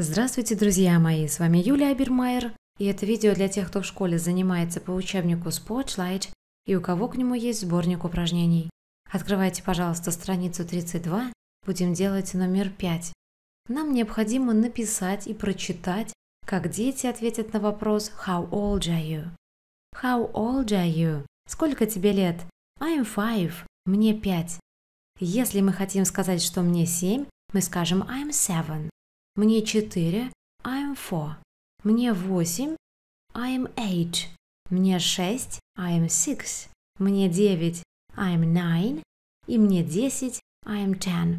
Здравствуйте, друзья мои! С вами Юлия Абермайер, и это видео для тех, кто в школе занимается по учебнику Spotlight и у кого к нему есть сборник упражнений. Открывайте, пожалуйста, страницу 32, будем делать номер 5. Нам необходимо написать и прочитать, как дети ответят на вопрос «How old are you?». «How old are you?» «Сколько тебе лет?» «I'm five», «Мне пять». Если мы хотим сказать, что мне семь, мы скажем «I'm seven». Мне 4, I'm 4. Мне 8, I'm 8. Мне 6, I'm 6. Мне 9, I'm 9. И мне 10, I'm 10.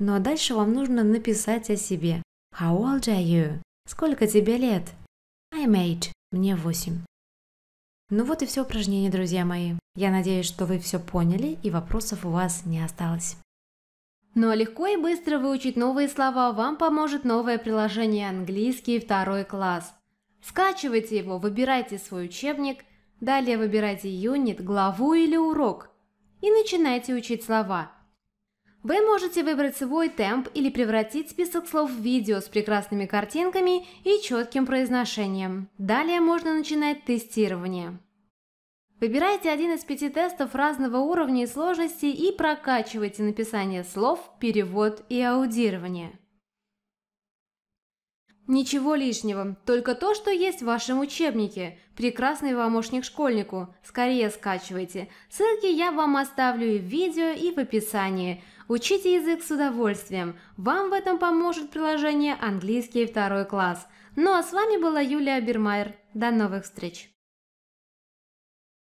Ну а дальше вам нужно написать о себе. How old are you? Сколько тебе лет? I'm 8. Мне 8. Ну вот и все упражнение, друзья мои. Я надеюсь, что вы все поняли и вопросов у вас не осталось. Но легко и быстро выучить новые слова вам поможет новое приложение «Английский второй класс». Скачивайте его, выбирайте свой учебник, далее выбирайте юнит, главу или урок и начинайте учить слова. Вы можете выбрать свой темп или превратить список слов в видео с прекрасными картинками и четким произношением. Далее можно начинать тестирование. Выбирайте один из пяти тестов разного уровня и сложности и прокачивайте написание слов, перевод и аудирование. Ничего лишнего, только то, что есть в вашем учебнике. Прекрасный помощник школьнику. Скорее скачивайте. Ссылки я вам оставлю и в видео, и в описании. Учите язык с удовольствием. Вам в этом поможет приложение «Английский второй класс». Ну а с вами была Юлия Бермайер. До новых встреч!